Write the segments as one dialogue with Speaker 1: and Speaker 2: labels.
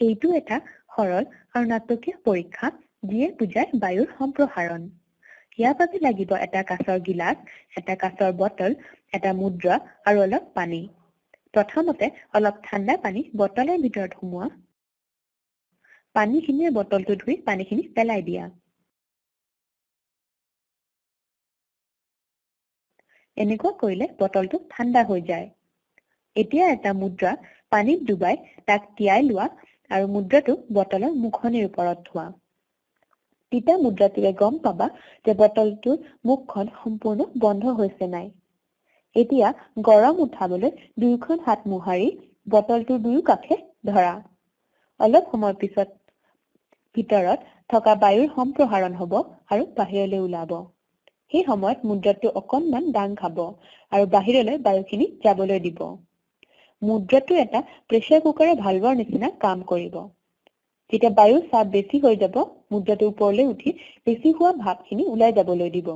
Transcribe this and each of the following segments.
Speaker 1: সেইটো এটা সৰল আৰু নাটকীয় পৰীক্ষা যিয়ে বুজায় বায়ুৰ সম্প্ৰসাৰণ ইয়াৰ বাবে লাগিব এটা কাঁচৰ গিলাচ এটা কাঁচৰ বটল এটা মুদ্ৰা আৰু অলপ পানী প্ৰথমতে অলপ ঠাণ্ডা পানী
Speaker 2: বটলৰ ভিতৰত সোমোৱা পানীখিনিৰে বটলটো ধুই পানীখিনি পেলাই দিয়া এনেকুৱা কৰিলে বটলটো ঠাণ্ডা হৈ যায় এতিয়া এটা মুদ্ৰা পানীত ডুবাই
Speaker 1: তাক তিয়াই লোৱা আৰু মুদ্ৰাটো বটলৰ মুখনিৰ ওপৰত থোৱা তিতা মুদ্ৰাটোৰে গম পাবা যে বটলটোৰ মুখখন সম্পূৰ্ণ বন্ধ হৈছে নাই এতিয়া গৰম উঠাবলৈ দুয়োখন হাত মোহাৰি বটলটোৰ দুয়ো কাষে ধৰা অলপ সময় পিছত ভিতৰত থকা বায়ুৰ সম্প্ৰসাৰণ হ'ব আৰু বাহিৰলৈ ওলাব সেই সময়ত মুদ্ৰাটো অকণমান দাং খাব আৰু বাহিৰলৈ বায়ুখিনি যাবলৈ দিব মুদ্ৰাটো এটা প্ৰেচাৰ কুকাৰে ভাল্বৰ নিচিনা কাম কৰিব যেতিয়া বায়ু চাপ বেছি হৈ যাব মুদ্ৰাটো ওপৰলৈ উঠি বেছি হোৱা খিনি ওলাই যাবলৈ দিব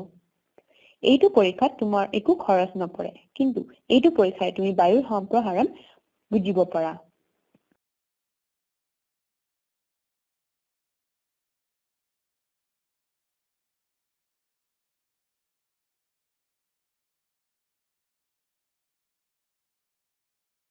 Speaker 1: এইটো পৰীক্ষাত তোমাৰ একো
Speaker 2: খৰচ নপৰে কিন্তু এইটো পৰীক্ষাই তুমি বায়ুৰ সম্প্ৰসাৰণ বুজিব পাৰা